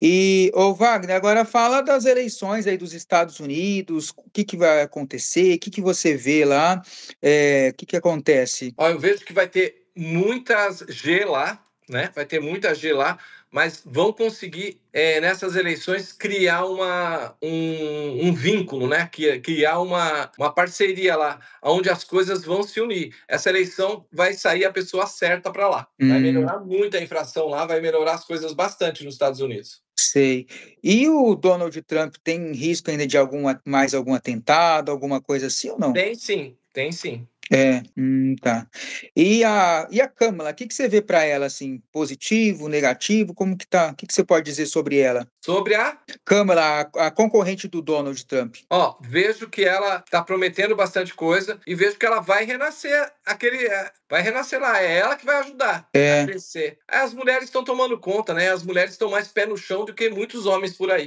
E, ô Wagner, agora fala das eleições aí dos Estados Unidos, o que, que vai acontecer, o que, que você vê lá, é, o que, que acontece? Ó, eu vejo que vai ter muitas G lá, né? Vai ter muita G lá, mas vão conseguir, é, nessas eleições, criar uma, um, um vínculo, né? criar uma, uma parceria lá, onde as coisas vão se unir. Essa eleição vai sair a pessoa certa para lá. Vai hum. melhorar muito a infração lá, vai melhorar as coisas bastante nos Estados Unidos. Sei. E o Donald Trump tem risco ainda de alguma, mais algum atentado, alguma coisa assim ou não? Tem sim, tem sim. É, hum, tá. E a, e a Câmara, o que, que você vê para ela, assim, positivo, negativo, como que tá? O que, que você pode dizer sobre ela? Sobre a? Câmara, a, concorrente do Donald Trump. Ó, vejo que ela está prometendo bastante coisa e vejo que ela vai renascer aquele... É, vai renascer lá, é ela que vai ajudar é. a crescer. As mulheres estão tomando conta, né? As mulheres estão mais pé no chão do que muitos homens por aí.